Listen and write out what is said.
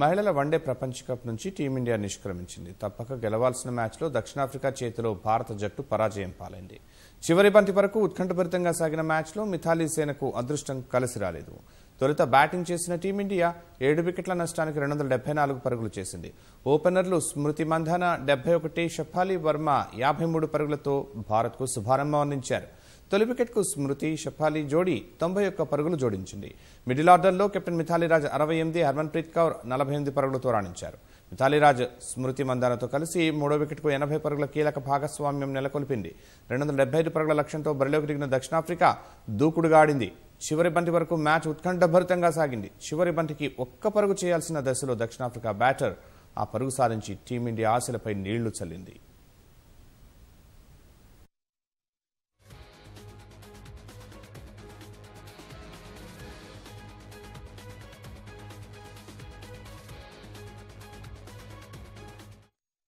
మహిళల వన్డే ప్రపంచ కప్ నుంచి టీమిండియా నిష్క్రమించింది తప్పక గెలవాల్సిన మ్యాచ్లో దక్షిణాఫ్రికా చేతిలో భారత జట్టు పరాజయం పాలైంది చివరి బంతి వరకు ఉత్కంఠభరితంగా సాగిన మ్యాచ్లో మిథాలీ సేనకు అదృష్టం కలిసి రాలేదు తొలుత బ్యాటింగ్ చేసిన టీమిండియా ఏడు వికెట్ల నష్టానికి రెండు వందల డెబ్బై నాలుగు పరుగులు చేసింది ఓపెనర్లు స్మృతి మంధాన డెబ్బై ఒకటి షఫాలి వర్మ యాభై మూడు పరుగులతో భారత్కు శుభారంభం అందించారు తొలి వికెట్కు స్మృతి షఫాలి జోడీ తొంభై ఒక్క పరుగులు జోడించింది మిడిల్ ఆర్డర్లో కెప్టెన్ రాజ్ అరవై ఎనిమిది హర్మన్ప్రీత్ కౌర్ నలభై ఎనిమిది పరుగులు మిథాలి రాజ్ స్మృతి మందానతో కలిసి మూడో వికెట్కు ఎనభై పరుగుల కీలక భాగస్వామ్యం నెలకొల్పింది రెండు వందల డెబ్బై ఐదు పరుగుల లక్ష్యంతో బరిలోకి దిగిన దక్షిణాఫ్రికా దూకుడుగా ఆడింది చివరి బంతి వరకు మ్యాచ్ ఉత్కంఠభరితంగా సాగింది చివరి బంతికి ఒక్క పరుగు చేయాల్సిన దశలో దక్షిణాఫ్రికా బ్యాటర్ ఆ పరుగు సాధించి టీమిండియా ఆశలపై నీళ్లు చల్లింది